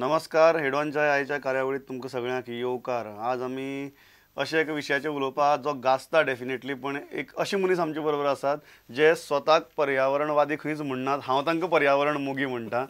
नमस्कार हेडवांच्या आयच्या कार्यावळीत तुमकां सगळ्यांक येवकार आज आमी अशें एक विशयाचेर उलोवपा जो गाजता डेफिनेटली पूण एक अशे मनीस आमचे बरोबर आसात जे स्वताक पर्यावरणवादी खंयच म्हणनात हांव तांकां पर्यावरण मोगी म्हणटा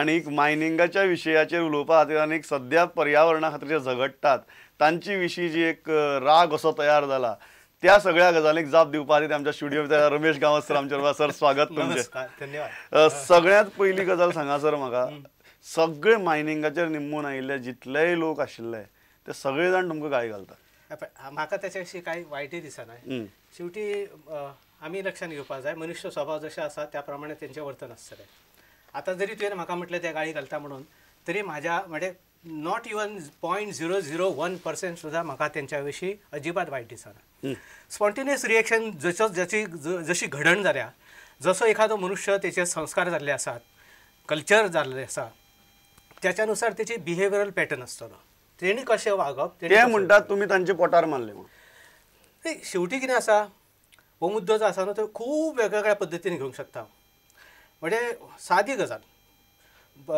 आनी मायनिंगाच्या विशयाचेर उलोवपा खातीर आनी सद्या पर्यावरणा खातीर जे झगडटात तांची विशीं जी एक राग असो तयार जाला त्या सगळ्या गजालींक जाप दिवपा खातीर आमच्या स्टुडिओ रमेश गांवस सर आमच्या सर स्वागत तुमचे धन्यवाद सगळ्यांत पयली गजाल सांगा सर म्हाका सगळे मायनिंगाचेर निंबून आयिल्ले जितलेय लोक आशिल्ले ते सगळे जाण तुमकां गाळी घालतात म्हाका ताच्या विशीं कांय वायटय दिसना शेवटी आमी लक्षांत घेवपाक जाय मनुष्य स्वभाव जशे आसा त्या प्रमाणे तेंचें वर्तन आसतले आतां जरी तुवें म्हाका म्हटलें ते गाळी घालता म्हणून तरी म्हाज्या म्हणजे not even point zero zero one percent सुद्दां म्हाका तेंच्या विशीं अजिबात वायट दिसना स्पॉन्टेनियस रिएक्शन जसो जशी जशी घडण जाल्या जसो एखादो मनुष्य तेचे संस्कार जाल्ले आसात कल्चर जाल्ले आसा त्याच्यानुसार त्याची बिहेवियरल पॅटर्न असतो तेणी कसे वागप ते म्हणतात तुम्ही त्यांचे पोटार मारले म्हणून शेवटी किती असा हो मुद्दो जो असा न्हू तो खूप वेगवेगळ्या पद्धतीने घेऊ शकता म्हणजे साधी गजाल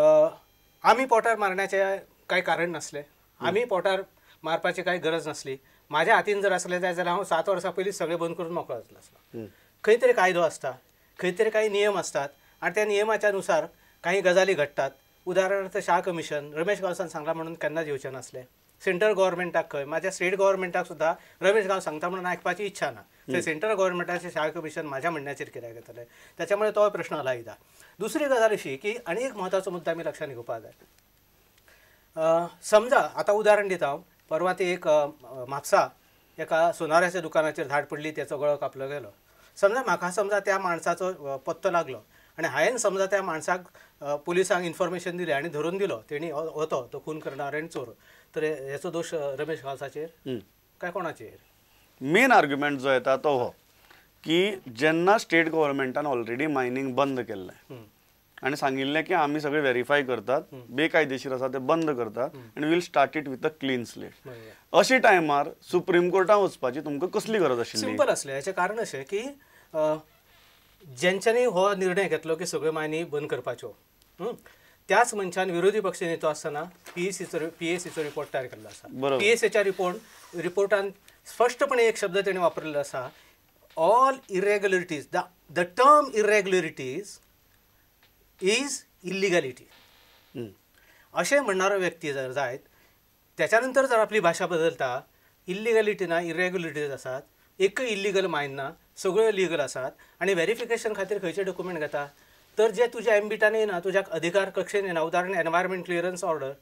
आम्ही पोटार मारण्याचे काही कारण नसले आम्ही पोटार मारपाची काही गरज नसली माझ्या हातीन जर असले जाय जाल्यार हांव सात वर्सां पयलीं सगळें बंद करून मोकळो जातलो आसलो खंय तरी कायदो असता खंय तरी काही नियम असतात आणि त्या नियमाच्या नुसार काही गजाली घडतात उदाहरणार्थ शाह कमिशन रमेश गांवसान सांगला म्हणून केन्नाच येवचें नासलें सेंट्रल गव्हर्मेंटा खंय माझ्या स्टेट गोव्हर्मेंटाक सुद्धा रमेश गाव सांगता म्हणून ऐकपाची इच्छा ना ते सेंट्रल गोव्हर्मेंटाचे शाळा कमिशन माझ्या म्हणण्याचेर कित्याक येतलें त्याच्यामुळे तो प्रश्न आला एकदा दुसरी गजाल अशी की आणि एक म्हत्वाचो मुद्दा आमी लक्षांत घेवपाक जाय समजा आता उदाहरण दिता हांव परवां ती एक म्हापसा एका सोनाऱ्याच्या दुकानाचेर धाड पडली त्याचो गळो कापलो गेलो समजा म्हाका समजा त्या माणसाचो पत्तो लागलो आणि हायेन समजा त्या माणसाक पोलिसांक इन्फॉर्मेशन दिले आणि धरून दिलो तेणी होतो तो खून करणार आणि चोर तर हेचो दोष रमेश खालसाचेर काय कोणाचेर मेन आर्ग्युमेंट जो येता तो हो की जेन्ना स्टेट गव्हर्नमेंटान ऑलरेडी मायनिंग बंद केल्लें आणि सांगिल्लें की आम्ही सगळे व्हेरीफाय करतात बेकायदेशीर आसा ते बंद करतात आनी will start it with a clean slate अशे टायमार सुप्रीम कोर्टात वचपाची तुमकां कसली गरज आशिल्ली सिंपल आसलें हेचें कारण असे की ज्यांच्यानी हो निर्णय घेतलो की सगळ्यो मायनी बंद करपाच्यो त्याच मनशान विरोधी पक्ष नेतो आसतना पीएसीचो पी एस सीचो रिपोर्ट तयार केल्लो असा पी एस सीच्या रिपोर्ट रिपोर्टान स्पश्टपणे एक शब्द तेणें वापरलेला असा all irregularities the term irregularities is illegality असे म्हणणारा व्यक्ती जर जायत त्याच्यानंतर जर आपली भाषा बदलता इलिगॅलिटी ना इरेग्युलरिटीज असतात एक इलिगल मायन ना सगळं लिगल असतात आणि व्हेरिफिकेशन खातीर खंयचे डॉक्युमेंट घेता तर जे तुझ्या एमबिटान येना तुझ्या अधिकार कक्षेन ना उदाहरण environment clearance order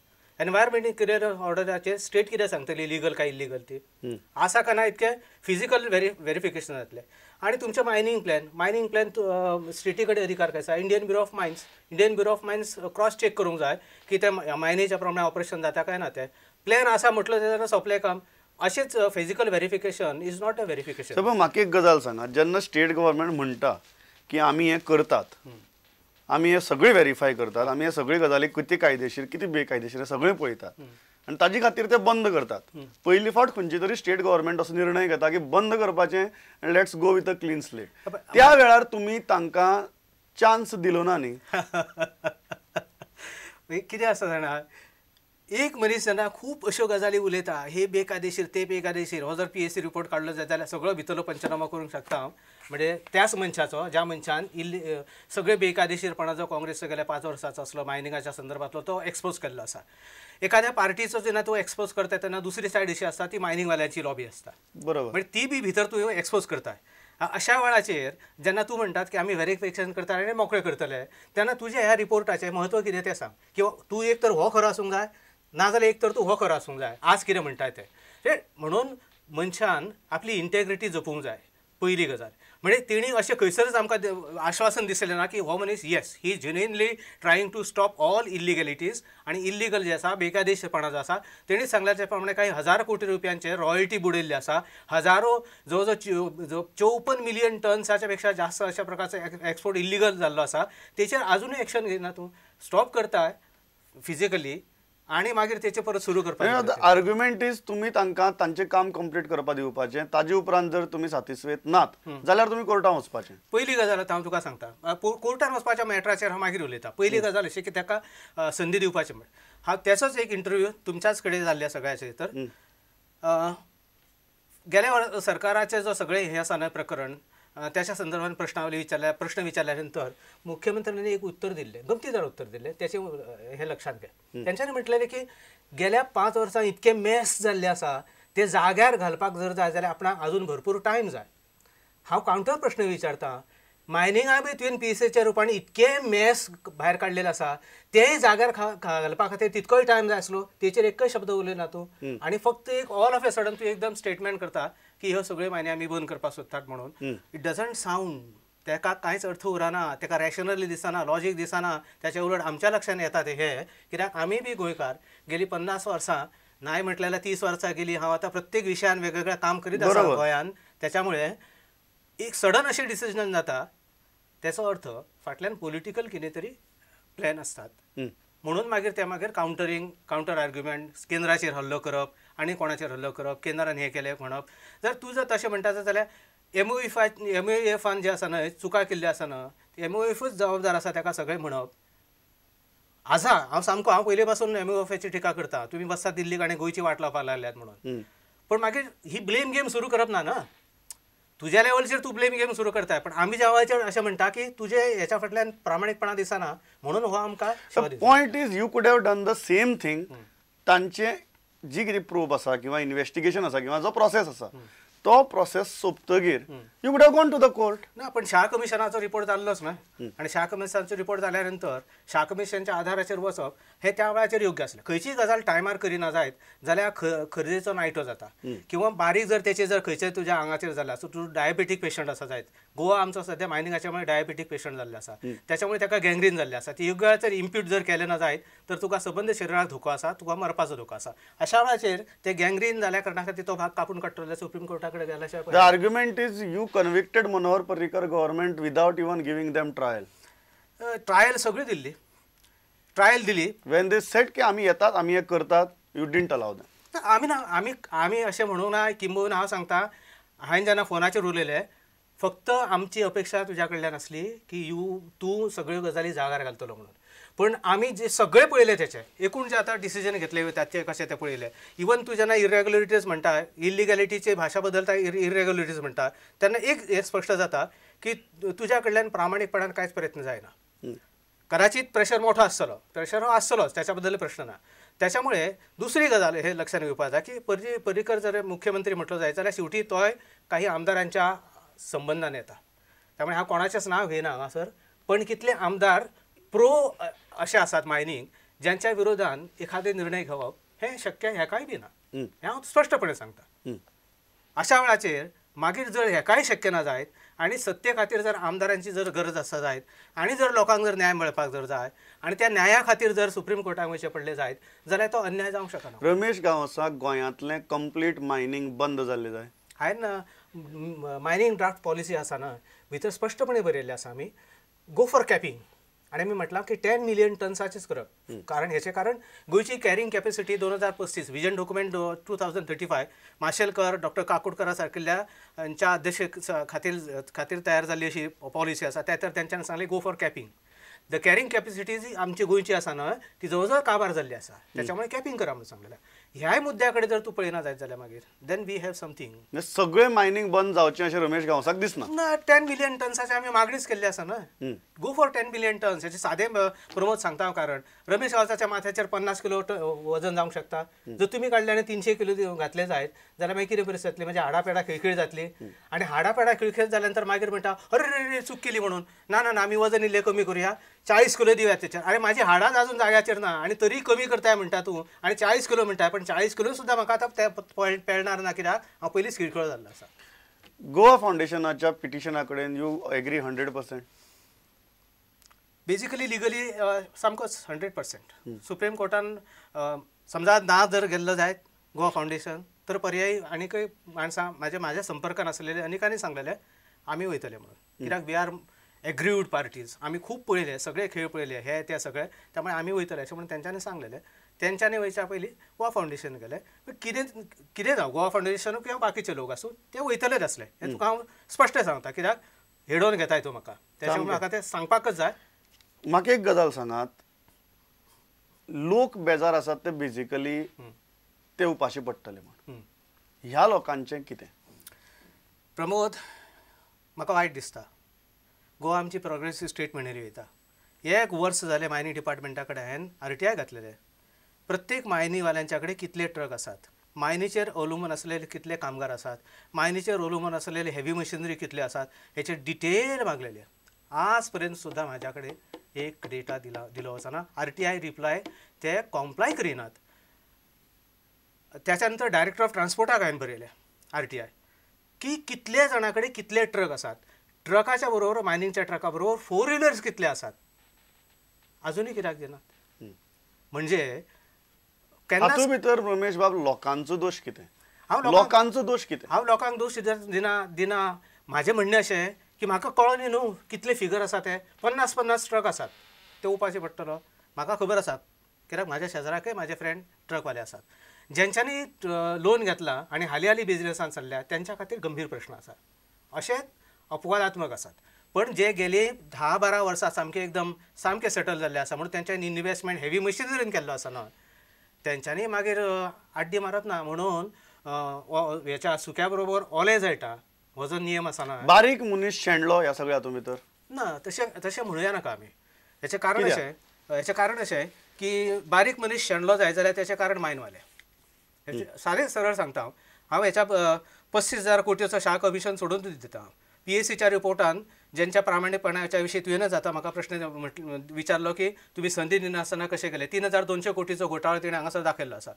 environment clearance ऑर्डरचे स्टेट किती सांगतली लिगल काय इलिगल ती असा का ना इतकें फिजिकल व्हेरी व्हेरिफिकेशन जातलें आनी तुमचे मायनींग प्लॅन मायनिंग प्लॅन स्टेटीकडे अधिकार काय आसा Indian bureau of mines Indian bureau of mines cross check करूंक जाय की ते मायनेच्या प्रमाणे ऑपरेशन जाता काय ना ते प्लॅन असा म्हटलं तर सोपले काम असेच physical verification is not a verification म्हाका एक गजाल सांगा जेव्हा स्टेट गव्हर्नमेंट म्हणटा की आम्ही हे करतात आमी हे सगळे व्हेरीफाय करतात आम्ही हे सगळे गजाली किती कायदेशीर किती बेकायदेशीर हे सगळें पळयतात आनी ताजे खातीर ते बंद करतात पहिली फावट खंयची तरी स्टेट गव्हर्नमेंट असो निर्णय घेता की बंद करपाचें let's go with a clean slate त्या वेळार तुम्ही तांकां चान्स दिलो ना न्ही कितें आसा जाणा एक मनीस जेन्ना खूप अश्यो गजाली उलयता हे बेकायदेशीर ते बेकायदेशीर हो जर पी एस सी रिपोर्ट काढला जाल्यार सगळो भितरलो पंचनामा करूंक शकता हांव म्हणजे त्याच मंचाचं ज्या मंचान इल्ली सगळे बेकायदेशीरपणा जो काँग्रेस गेल्या पाच वर्षाचा असलो मायनिंगाच्या संदर्भातलो तो एक्सपोज केल्लो असा एखाद्या पार्टीचो जेव्हा तू एक्सपोज करताय त्यांना दुसरी साईड अशी आसता ती मायनिंगवाल्याची लॉबी असता बरोबर म्हणजे ती बी भीतर तू एक्सपोज करताय अशा वेळाचेर जेन्ना तू म्हणतात की आम्ही व्हेरिफिकेशन करता आणि मोकळे करतले तेन्ना तुझ्या ह्या रिपोर्टाचे म्हत्व किती ते सांग किंवा तू एक तर हो खरो आसूंक जाय नाजाल्यार एक तर तूं हो खरो आसूंक जाय आज कितें तें म्हणून मनशान आपली इंटेग्रिटी जपूंक जाय पहिली गजाल म्हणजे तिने असे खैसरच आमकां आश्वासन दिसलें ना की हो मनीस yes he genuinely trying to stop all illegalities आणि इल्लीगल जे आसा बेकायदेशीरपणा जो आसा तेणी त्या प्रमाणे काही हजार कोटी रुपयांचे रॉयल्टी बुडयल्ली आसा हजारो जवळ जवळ चौपन्न मिलियन टन्साच्या पेक्षा जास्त अशा प्रकारचा एक्सपोर्ट इल्लीगल जाल्लो आसा तेचेर अजूनही एक्शन घेयना तू स्टॉप करताय फिजिकली आणि मागीर तेचे परत सुरू करपाक आर्ग्युमेंट इज तुम्ही तांकां तांचे काम कंप्लीट करपा दिवपाचे ताजे उपरांत जर तुम्ही सातिस्वेत नात जाल्यार तुम्ही कोर्टान वचपाचें पहिली गजाल हांव तुका सांगता कोर्टान वचपाच्या मॅटराचेर हांव मागीर उलयतां पहिली गजाल अशी की ताका संदी दिवपाची म्हण हांव त्याचोच एक इंटरव्यू तुमच्याच कडेन जाल्ले सगळ्याचे तर गेल्या सरकाराचे जो सगळे हे आसा न्हय प्रकरण त्याच्या संदर्भात प्रश्नावली विचारल्या प्रश्न विचारल्यानंतर मुख्यमंत्र्यांनी एक उत्तर दिले गमतीदार उत्तर दिले त्याचे हे लक्षात घ्या त्यांच्याने म्हटलेले की गेल्या पाच वर्सां इतके मेस जाल्ले आसा ते जाग्यार घालपाक जर जाय जाल्यार आपणाक अजून भरपूर टायम जाय हांव काउंटर प्रश्न विचारता मायनिंग बी तुवें पी एस रुपान इतके मेस भायर काडलेलें असा तेय जाग्यार घालपा खातीर तितकोय टायम जाय आसलो तेचेर शब्द उलयना ना तूं आनी फक्त एक ऑल ऑफ ए सडन तूं एकदम स्टेटमेंट करता की ह्यो सगळ्यो मायने आमी बंद करपाक सोदतात म्हणून इट डजंट सावंड तेका कांयच अर्थ उरना तेका रॅशनली दिसना लॉजीक दिसना त्याच्या उलट आमच्या लक्षात येतात ते हे कित्याक आमी बी गोंयकार गेली पन्नास वर्सां नाही म्हटल्यार तीस वर्सां गेली हांव आतां प्रत्येक विशयान वेगवेगळें काम करीत आसा गोंयान त्याच्यामुळे एक सडन अशी डिसिजन जाता त्याचा अर्थ फाटल्यान पॉलिटिकल कितें तरी प्लॅन असतात म्हणून मागीर त्या मागीर काउंटरिंग कावंटर आर्ग्युमेंट केंद्राचेर हल्लो करप आणि कोणाचेर हल्लो करप केंद्रान हे केले म्हणप जर तू जर तसे म्हणतात जाल्यार एमओ इफा एमओ एफान जे आसा न्हय चुका केल्ली आसा न्हय एमओ एफूच e जबाबदार आसा ताका सगळें म्हणप आसा हांव सामको हांव पयलीं पासून एमओ एफाची e टिका करता तुमी बसता दिल्ली आनी गोंयची वाट लावपाक लागल्यात म्हणून पूण मागीर ही ब्लेम गेम सुरू करप ना ना तुझ्या लेवलचे तू ब्लेम गेम सुरू करताय पण आम्ही ज्या असे म्हणता की तुझे याच्या फाटल्यान प्रामाणिकपणा दिसना म्हणून हो आमकां point is you could have done the same thing तांचे जी कितें प्रूफ आसा किंवा इन्व्हेस्टिगेशन आसा किंवा जो प्रोसेस आसा तो प्रोसेस सोंपतगीर you would have gone to the court ना पण शाह कमिशनाचा रिपोर्ट जाल्लोच ना आणि शाह कमिशनचा रिपोर्ट जाल्या नंतर शाह कमिशनच्या आधाराचेर वचप हे त्या वेळाचेर योग्य असले खंयचीय गजाल टायमार करिना जायत जाल्यार खरेदीचो नायटो जाता किंवा बारीक जर त्याचे जर खंयचे तुझ्या आंगाचेर जालां सो तू डायबेटीक पेशंट असा जायत गोवा आमचो सध्या मायनिंगाच्या मुळे डायबेटिक पेशंट जाल्ले आसा त्याच्यामुळे ताका गँग्रीन जाल्ले आसा ती योग्य वेळाचेर इम्प्यूट जर केले ना जायत तर तुका संबंध शरीरात धोको आसा तुका मरपाचो धोको आसा अशा वेळाचेर ते गँग्रीन जाल्या कारणां खातीर तो भाग कापून काडटलो सुप्रीम कोर्टा कडेन गेल्याशिवाय argument is you convicted Manohar Parrikar government without even giving them trial trial सगळी दिल्ली ट्रायल दिली वेन दे सेट की आम्ही येतात आम्ही हे करतात यू डिंट अलाव दॅम आम्ही ना आम्ही आम्ही असे म्हणू ना किंबहून हांव सांगता हांवें जेन्ना फोनाचेर उलयलें फक्त आमची अपेक्षा तुज्या कडल्यान आसली की यू तूं सगळ्यो गजाली जागार घालतलो म्हणून पण आम्ही जे सगळे पळले त्याचे एकूण जे आता डिसिजन घेतले ते कसे ते पळले इवन तू जेन्ना इरेग्युलरिटीज म्हणटा इलिगॅलिटीचे भाषा बदलता इरेग्युलरिटीज म्हणता त्यांना एक हे स्पष्ट जाता की तुज्या कडल्यान प्रामाणीकपणान कांयच प्रयत्न जायना कदाचित प्रेशर मोठा आसतलो प्रेशर हो त्याच्याबद्दल प्रश्न ना त्याच्यामुळे दुसरी गजाल हे लक्षात घेऊ की परि पर्रीकर जर मुख्यमंत्री म्हटलं जाय जाल्यार शेवटी तोय काही आमदारांच्या संबंधाने येता त्यामुळे हा कोणाचेंच नाव घेना सर पण कितले आमदार प्रो असे आसात मायनिंग ज्यांच्या विरोधात एखादे निर्णय घेवप हे शक्य हेकाय बी ना हें हांव स्पश्टपणे सांगता अशा वेळाचेर मागीर जर हेकाय शक्य ना जायत आणि सत्ते खातीर जर आमदारांची जर गरज आसा जायत आणि जर लोकांक जर न्याय मेळपाक जर जाय आणि त्या न्याया खातीर जर सुप्रीम कोर्टात वयचें पडलें जायत जाल्यार तो अन्याय जावंक शकना रमेश गांवसाक गोयातले कंप्लीट मायनिंग बंद जाल्लें जाय ना मायनिंग ड्राफ्ट पॉलिसी आसा ना भितर स्पश्टपणे बरयल्लें आसा आमी गो फॉर कॅपिंग आणि मी म्हटलां की टेन मिलियन टन्साचेच करप कारण ह्याचे कारण गोंयची कॅरिंग कॅपॅसिटी दोन हजार पस्तीस vision document two thousand thirty five Mashelkar doctor काकोडकरा यांच्या अध्यक्ष खातीर खातीर तयार झाली अशी पॉलिसी असा त्या तर तेंच्यान सांगलें go for capping the carrying capacity जी आमची गोयची असा न्हय ती जवळ काबार झाली असा त्याच्यामुळे कॅपिंग करा म्हणून सांगलेलं ह्याय मुद्द्याकडे जर तू पळयना जायत जाल्यार मागीर देन वी हॅव समथिंग सगळे मायनिंग बंद जावचे अशें रमेश गांवसाक दिसना ना टेन मिलियन टन्साचे आमी मागणीच केल्ली आसा ना go for ten million tons हेचे सादें प्रमोद सांगता हांव कारण रमेश गांवसाच्या माथ्याचेर पन्नास किलो वजन जावंक शकता जर तुमी काडले आनी तीनशे किलो घातले जायत जाल्यार मागीर कितें परिस्थिती जातली म्हणजे हाडा पेडा खिळखिळ जातली आनी हाडा पेडा खिळखिळ जाल्या नंतर मागीर म्हणटा अरे रे चूक केली म्हणून ना ना ना आमी वजन इल्लें कमी करूया चाळीस किलो दिवया तेचेर आणि माझी हाडा अजून जाग्याचेर ना आणि तरी कमी करताय म्हणटा तू आणि चाळीस किलो म्हणताय पण चाळीस किलो सुद्धा म्हाका आतां पॉयंट पेळणार ना कित्याक हांव पयलींच किळकळ जाल्लो आसा गोवा फाउंडेशनाच्या पिटिशना कडेन you agree hundred percent basically legally सामकोच हंड्रेड पर्सेंट सुप्रीम कोर्टान समजा ना जर गेल्लो जायत गोवा फाउंडेशन तर पर्यायी आनीकय माणसां म्हाज्या म्हाज्या संपर्कान आसलेले अनेकांनी सांगलेले आम्ही वयतले म्हणून कित्याक वी आर एग्रीड पार्टीज आम्ही खूब पळयले सगळे खेळ पळयले हे ते सगळे त्यामुळे आमी वयतले अशें म्हणून तेंच्यांनी सांगलेले तेंच्यांनी वयच्या पहिली गोवा फाउंडेशन गेले कितें कितें जावं गोवा फाउंडेशन किंवा बाकीचे लोक आसूं ते वयतलेच असले हे तुका हांव स्पश्ट सांगता कित्याक हेडोवन घेताय तूं म्हाका त्याच्या म्हाका ते सांगपाकच जाय म्हाका एक गजाल सांगात लोक बेजार आसात ते बेजिकली ते उपाशी पडटले म्हण ह्या लोकांचे कितें प्रमोद म्हाका वायट दिसता गोवा आमची प्रोग्रेसीव स्टेट म्हणली वयता एक वर्स जालें मायनींग डिपार्टमेंटा कडेन हांवें आर टी आय घातलेलें प्रत्येक मायनीवाल्यांच्याकडे कितले ट्रक असतात मायनीचेर अवलंबून असलेले कितले कामगार असतात मायनीचेर अवलंबून असलेले हेवी मशिनरी कितले असतात हेचे डिटेल मागलेले आजपर्यंत सुद्धा माझ्याकडे एक डेटा दिला दिला वचना आर टी आय रिप्लाय ते कॉम्प्लाय करिनात त्याच्यानंतर डायरेक्टर ऑफ ट्रान्सपोर्टाक हांवें बरयलें आर टी आय की कितले जाणा कडेन कितले ट्रक आसात ट्रकाच्या बरोबर मायनिंगच्या ट्रका बरोबर फोर व्हिलर्स कितले आसात आजुनूय कित्याक दिनात म्हणजे हातूंत भितर रमेश बाब लोकांचो दोश कितें हांव लोकांचो दोश कितें हांव लोकांक दोश दिना दिना म्हाजें म्हणणें अशें की म्हाका कळोनी न्हू कितले फिगर आसा ते पन्नास पन्नास ट्रक आसात ते उपाचे पडटलो म्हाका खबर आसा कित्याक म्हाज्या शेजाराकय म्हाजे फ्रेंड ट्रकवाले आसात ज्यांच्यांनी लोन घेतला आणि हाली हाली बिझनेस चल्ल्या तेंच्या खातीर गंभीर प्रश्न आसा असे अपवादात्मक आसात पण जे गेले धा बारा वर्सां सामके एकदम सामके सेटल जाल्ले आसा म्हणून तेंच्यांनी इनवेस्टमेंट हेवी मशिनरीन केल्लो आसा तेंच्यांनी मागीर आड्डी मारप ना म्हणून हेच्या सुक्या बरोबर ओले जळटा हो जो नियम आसना बारीक मनीस शेणलो ह्या सगळ्या हातूंत भितर ना तशें तशें म्हणूया नाका आमी हेचें कारण अशें हेचें कारण अशें की बारीक मनीस शेणलो जाय जाल्यार तेचें कारण वाले सारें सरळ सांगता हांव हांव हेच्या पस्तीस हजार कोटीचो शाह कमिशन सोडून दिता पी एस सीच्या रिपोर्टान ज्यांच्या प्रामाणिकपणाच्या विषयी तुवें जाता म्हाका प्रश्न विचारलो की तुम्ही संधी दिनासतना कशें केले तीन हजार दोनशे कोटीचो घोटाळो तिणें हांगासर दाखयल्लो आसा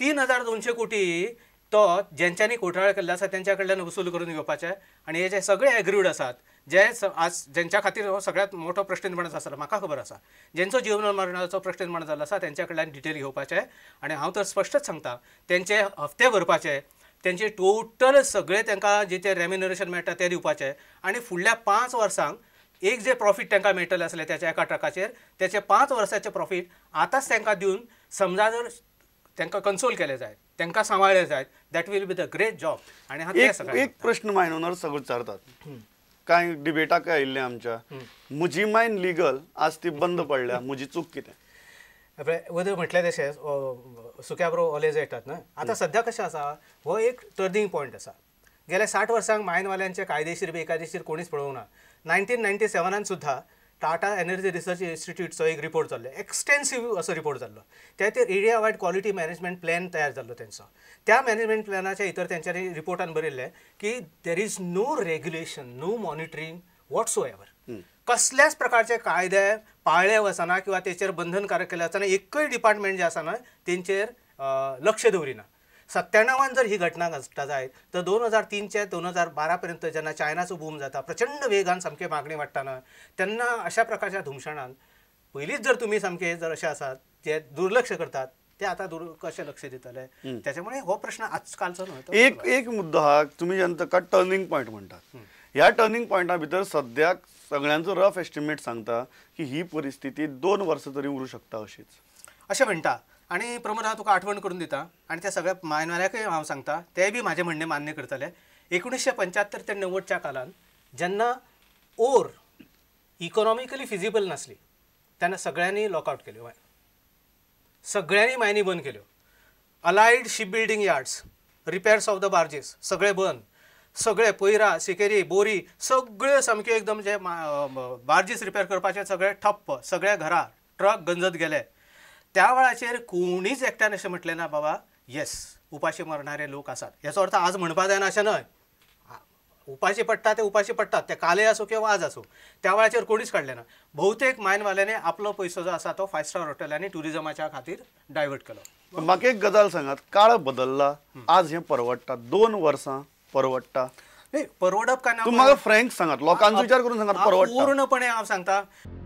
तीन हजार दोनशे कोटी तो ज्यांच्यांनी घोटाळा केल्लो आसा तेंच्या कडल्यान वसूल करून घेवपाचे आनी हे जे सगळे एग्रीड आसात जे आज ज्यांच्या खातीर हो सगळ्यांत मोठो प्रश्न निर्माण असला म्हाका खबर आसा जेंचो जीवन मरणाचो प्रश्न निर्माण जाल्लो आसा तेंच्या कडल्यान डिटेल घेवपाचे आनी हांव तर स्पश्टच सांगता त्यांचे हप्ते भरपाचे त्यांचे टोटल सगळे तांकां जे ते रेम्युनरेशन मेळटा ते दिवपाचे आणि फुडल्या पांच वर्सांक एक जे प्रॉफिट तांकां मेळटलें असले त्याच्या एका ट्रकाचेर त्याचे पांच वर्षाचे प्रॉफीट आताच त्यांना दिवन समजा जर त्यांना कन्सोल केले जाय त्यांना सांभाळले जायत that will be the great job आणि एक, एक प्रश्न मायनोनर्स सगळं विचारतात काय डिबेटाक आयिल्ले आमच्या म्हजी मायन लिगल आज ती बंद पडल्या म्हजी चूक कितें वेदर म्हटल्या तशेंच सुक्या बरोबर ऑलेज येतात ना आता सध्या कशें आसा हो एक टर्निंग पॉयंट आसा गेल्या साठ वर्सांक मायनवाल्यांचे कायदेशीर एकादेशीर कोणीच पळोवंक ना नायन्टीन नायन्टी सेवनान सुद्धा टाटा एनर्जी रिसर्च इन्स्टिट्यूटचो एक रिपोर्ट जाल्लो एक्सटेन्सिव्ह असो रिपोर्ट जाल्लो त्यातील area wide quality management plan तयार जाल्लो तेंचो त्या मॅनेजमेंट प्लॅनाच्या इतर तेंच्यांनी रिपोर्टान बरयल्लें की there is no regulation no monitoring whatsoever कसल्याच प्रकारचे कायदे पाळले वसना किंवा तेचेर बंधनकारक केले असताना एकय डिपार्टमेंट जे आसा ना तेंचेर लक्ष दवरिना सत्त्याण्णवान जर ही घटना घडटा जायत तर दोन हजार तीनचे दोन हजार बारा पर्यंत जेव्हा चायनाचो बूम जाता प्रचंड वेगान सामके मागणी वाढताना त्यांना अशा प्रकारच्या धुमशणान पहिलीच जर तुम्ही सामके जर असे आसात जे दुर्लक्ष करतात ते आता दूर कसे लक्ष देतले त्याच्यामुळे हो प्रश्न आजकालचा नव्हता एक एक मुद्दा हा तुम्ही जनता का टर्निंग पॉईंट म्हणतात ह्या टर्निंग पॉयंटा भितर सद्याक सगळ्यांचो रफ एस्टिमेट सांगता की ही परिस्थिती दोन वर्सां तरी उरू शकता अशीच अशें म्हणटा आणि प्रमोद हांव तुका आठवण करून दिता आणि त्या सगळ्या मायनाऱ्याकय हांव सांगता ते बी म्हाजें म्हणणे मान्य करतले एकुणीशे पंच्यात्तर ते णव्वदच्या कालान जेन्ना ओर इकॉनॉमिकली फिजिबल नासली तेन्ना सगळ्यांनी लॉकआउट केल्यो सगळ्यांनी मायनी बंद केल्यो allied ship building yards repairs of the barges सगळे बंद सगळे पोयरा सिकेरी बोरी सगळे समके एकदम जे बार्जीस रिपेर करपाचे सगळे ठप्प सगळ्या घरा ट्रक गंजत गेले त्या वेळाचेर कोणीच एकट्यान अशें म्हटलें ना बाबा येस उपाशी मरणारे लोक आसात याचो अर्थ आज म्हणपा जायना अशें न्हय उपाशी पडटा ते उपाशी पडटात ते काले आसूं किंवा आज आसूं त्या वेळाचेर कोणीच काडलें ना भोवतेक मायनवाल्यांनी आपलो पयसो जो आसा तो फाइव स्टार हॉटेल आणि खातीर डायवर्ट केलो म्हाका एक गजाल सांगात काळ बदलला आज हे परवडटा दोन वर्सां परवडटा परवडप काय तुम्हाला फ्रँक सांगा लोकांचा विचार करून सांगा परवडटा पूर्णपणे हांव सांगता